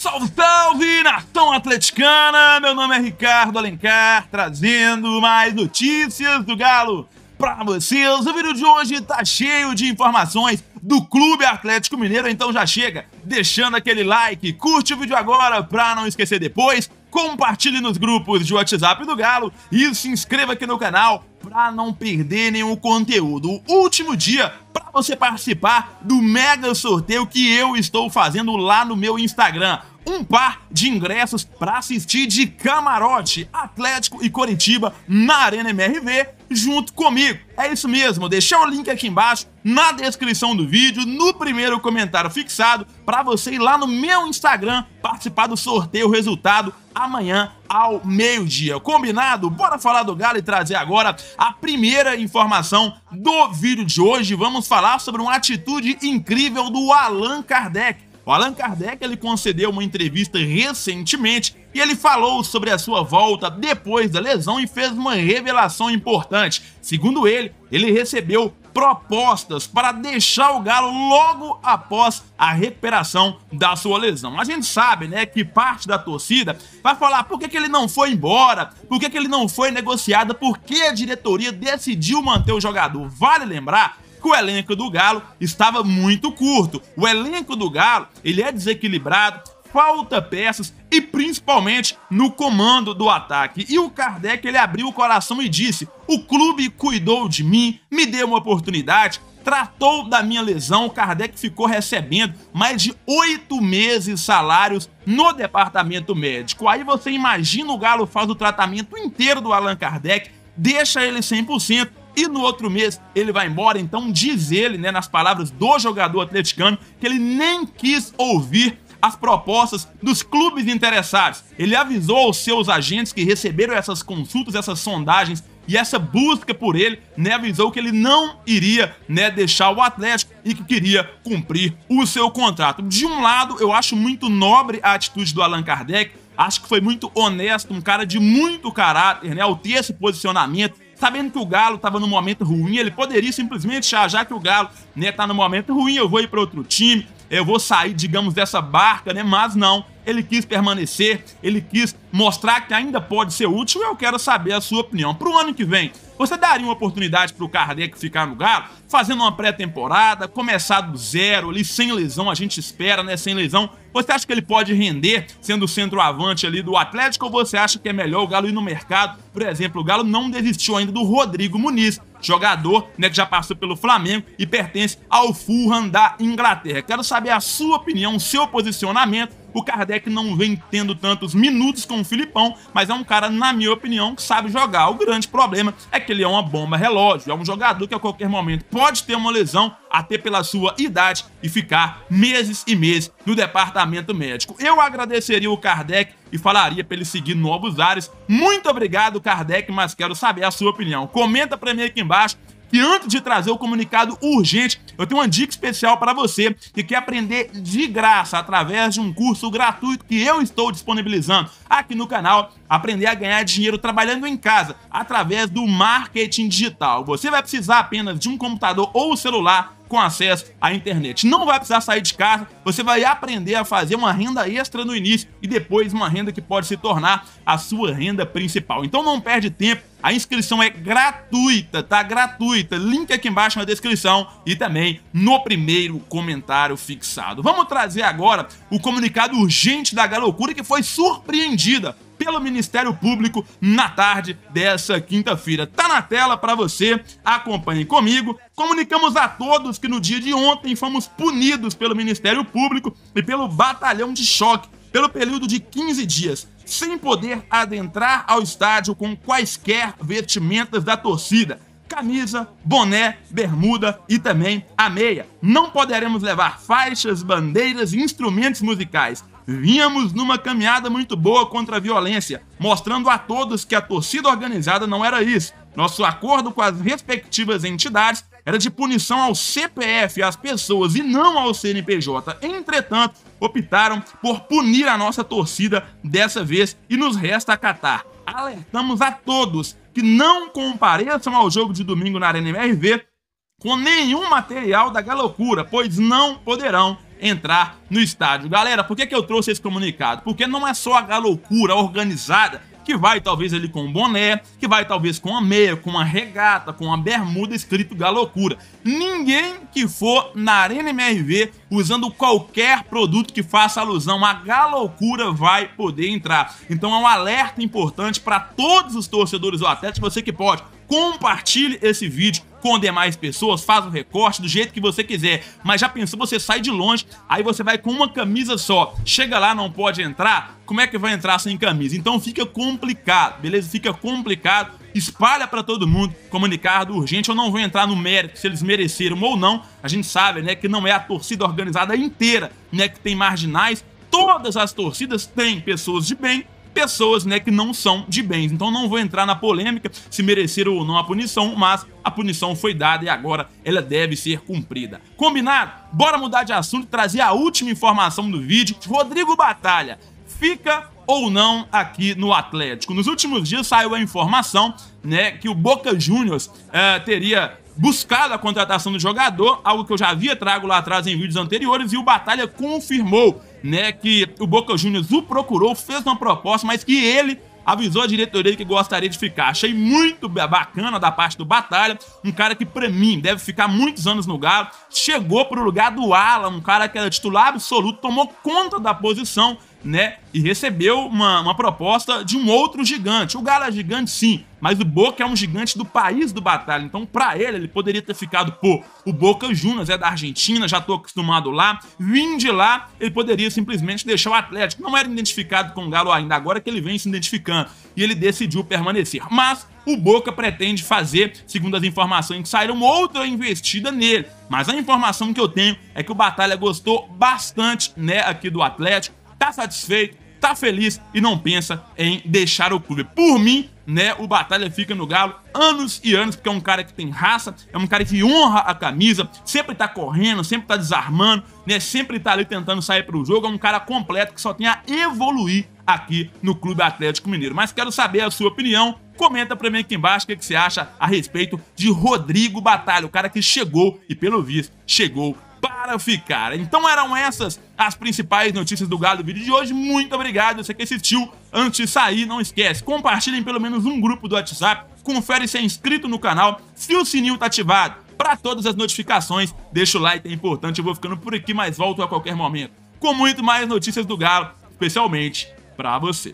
Salve, salve, nação atleticana! Meu nome é Ricardo Alencar, trazendo mais notícias do Galo para vocês. O vídeo de hoje tá cheio de informações do Clube Atlético Mineiro, então já chega deixando aquele like, curte o vídeo agora para não esquecer depois, compartilhe nos grupos de WhatsApp do Galo e se inscreva aqui no canal para não perder nenhum conteúdo. O último dia para você participar do mega sorteio que eu estou fazendo lá no meu Instagram um par de ingressos para assistir de camarote Atlético e Coritiba na Arena MRV junto comigo. É isso mesmo, deixar o link aqui embaixo na descrição do vídeo, no primeiro comentário fixado, para você ir lá no meu Instagram participar do sorteio resultado amanhã ao meio-dia. Combinado? Bora falar do Galo e trazer agora a primeira informação do vídeo de hoje. Vamos falar sobre uma atitude incrível do Allan Kardec o Allan Kardec ele concedeu uma entrevista recentemente e ele falou sobre a sua volta depois da lesão e fez uma revelação importante. Segundo ele, ele recebeu propostas para deixar o Galo logo após a recuperação da sua lesão. A gente sabe, né, que parte da torcida vai falar por que, que ele não foi embora, por que, que ele não foi negociado, por que a diretoria decidiu manter o jogador. Vale lembrar que o elenco do Galo estava muito curto. O elenco do Galo, ele é desequilibrado, falta peças e principalmente no comando do ataque. E o Kardec ele abriu o coração e disse: "O clube cuidou de mim, me deu uma oportunidade, tratou da minha lesão. O Kardec ficou recebendo mais de oito meses salários no departamento médico. Aí você imagina o Galo faz o tratamento inteiro do Allan Kardec, deixa ele 100% e no outro mês ele vai embora. Então diz ele, né, nas palavras do jogador atleticano, que ele nem quis ouvir as propostas dos clubes interessados. Ele avisou aos seus agentes que receberam essas consultas, essas sondagens e essa busca por ele, né, avisou que ele não iria, né, deixar o Atlético e que queria cumprir o seu contrato. De um lado, eu acho muito nobre a atitude do Allan Kardec, acho que foi muito honesto, um cara de muito caráter, né, ao ter esse posicionamento sabendo que o Galo estava num momento ruim, ele poderia simplesmente achar, já que o Galo está né, tá no momento ruim, eu vou ir para outro time, eu vou sair, digamos, dessa barca, né? Mas não, ele quis permanecer, ele quis mostrar que ainda pode ser útil, eu quero saber a sua opinião. Para o ano que vem, você daria uma oportunidade para o Kardec ficar no Galo, fazendo uma pré-temporada, começar do zero ali, sem lesão, a gente espera, né? Sem lesão. Você acha que ele pode render sendo centroavante ali do Atlético ou você acha que é melhor o Galo ir no mercado? Por exemplo, o Galo não desistiu ainda do Rodrigo Muniz, jogador né, que já passou pelo Flamengo e pertence ao Fulham da Inglaterra. Quero saber a sua opinião, o seu posicionamento. O Kardec não vem tendo tantos minutos com um Filipão, mas é um cara, na minha opinião, que sabe jogar. O grande problema é que ele é uma bomba relógio, é um jogador que a qualquer momento pode ter uma lesão, até pela sua idade, e ficar meses e meses no departamento médico. Eu agradeceria o Kardec e falaria para ele seguir novos ares. Muito obrigado, Kardec, mas quero saber a sua opinião. Comenta para mim aqui embaixo e antes de trazer o comunicado urgente, eu tenho uma dica especial para você que quer aprender de graça através de um curso gratuito que eu estou disponibilizando aqui no canal, aprender a ganhar dinheiro trabalhando em casa através do marketing digital. Você vai precisar apenas de um computador ou celular com acesso à internet. Não vai precisar sair de casa, você vai aprender a fazer uma renda extra no início e depois uma renda que pode se tornar a sua renda principal. Então não perde tempo, a inscrição é gratuita, tá? Gratuita. Link aqui embaixo na descrição e também no primeiro comentário fixado. Vamos trazer agora o comunicado urgente da Galocura que foi surpreendida pelo Ministério Público na tarde dessa quinta-feira. Tá na tela para você, acompanhe comigo. Comunicamos a todos que no dia de ontem fomos punidos pelo Ministério Público e pelo Batalhão de Choque pelo período de 15 dias, sem poder adentrar ao estádio com quaisquer vestimentas da torcida camisa, boné, bermuda e também a meia. Não poderemos levar faixas, bandeiras e instrumentos musicais. Vínhamos numa caminhada muito boa contra a violência, mostrando a todos que a torcida organizada não era isso. Nosso acordo com as respectivas entidades era de punição ao CPF, às pessoas, e não ao CNPJ. Entretanto, optaram por punir a nossa torcida dessa vez e nos resta acatar. Alertamos a todos que não compareçam ao jogo de domingo na Arena MRV com nenhum material da galocura, pois não poderão entrar no estádio. Galera, por que, que eu trouxe esse comunicado? Porque não é só a loucura organizada que vai talvez ele com um boné, que vai talvez com a meia, com uma regata, com uma bermuda escrito Galocura. Ninguém que for na Arena MRV usando qualquer produto que faça alusão à Galocura vai poder entrar. Então é um alerta importante para todos os torcedores do Atlético, você que pode. Compartilhe esse vídeo com demais é pessoas, faz o recorte do jeito que você quiser. Mas já pensou, você sai de longe, aí você vai com uma camisa só. Chega lá, não pode entrar, como é que vai entrar sem camisa? Então fica complicado, beleza? Fica complicado. Espalha para todo mundo, comunicado urgente. Eu não vou entrar no mérito se eles mereceram ou não. A gente sabe, né, que não é a torcida organizada inteira, né, que tem marginais. Todas as torcidas têm pessoas de bem pessoas né, que não são de bens. Então não vou entrar na polêmica se mereceram ou não a punição, mas a punição foi dada e agora ela deve ser cumprida. Combinado? Bora mudar de assunto e trazer a última informação do vídeo. Rodrigo Batalha fica ou não aqui no Atlético. Nos últimos dias saiu a informação né, que o Boca Juniors eh, teria buscado a contratação do jogador, algo que eu já havia trago lá atrás em vídeos anteriores, e o Batalha confirmou né, que o Boca Juniors o procurou, fez uma proposta, mas que ele avisou a diretoria que gostaria de ficar. Achei muito bacana da parte do Batalha, um cara que para mim deve ficar muitos anos no Galo. Chegou pro lugar do Alan, um cara que era titular absoluto, tomou conta da posição né? E recebeu uma, uma proposta de um outro gigante. O Galo é gigante, sim, mas o Boca é um gigante do país do Batalha. Então, para ele, ele poderia ter ficado, pô, o Boca Juniors é da Argentina, já tô acostumado lá, vim de lá, ele poderia simplesmente deixar o Atlético. Não era identificado com o Galo ainda, agora que ele vem se identificando. E ele decidiu permanecer. Mas o Boca pretende fazer, segundo as informações que saíram, outra investida nele. Mas a informação que eu tenho é que o Batalha gostou bastante, né, aqui do Atlético tá satisfeito, tá feliz e não pensa em deixar o clube. Por mim, né, o Batalha fica no Galo anos e anos, porque é um cara que tem raça, é um cara que honra a camisa, sempre tá correndo, sempre tá desarmando, né, sempre tá ali tentando sair pro jogo, é um cara completo que só tem a evoluir aqui no Clube Atlético Mineiro. Mas quero saber a sua opinião, comenta pra mim aqui embaixo o que, que você acha a respeito de Rodrigo Batalha, o cara que chegou e pelo visto chegou para ficar. Então eram essas as principais notícias do Galo do vídeo de hoje. Muito obrigado, você que assistiu. Antes de sair, não esquece, compartilhem pelo menos um grupo do WhatsApp, confere se é inscrito no canal, se o sininho tá ativado para todas as notificações, deixa o like, é importante. Eu vou ficando por aqui, mas volto a qualquer momento com muito mais notícias do Galo, especialmente para você.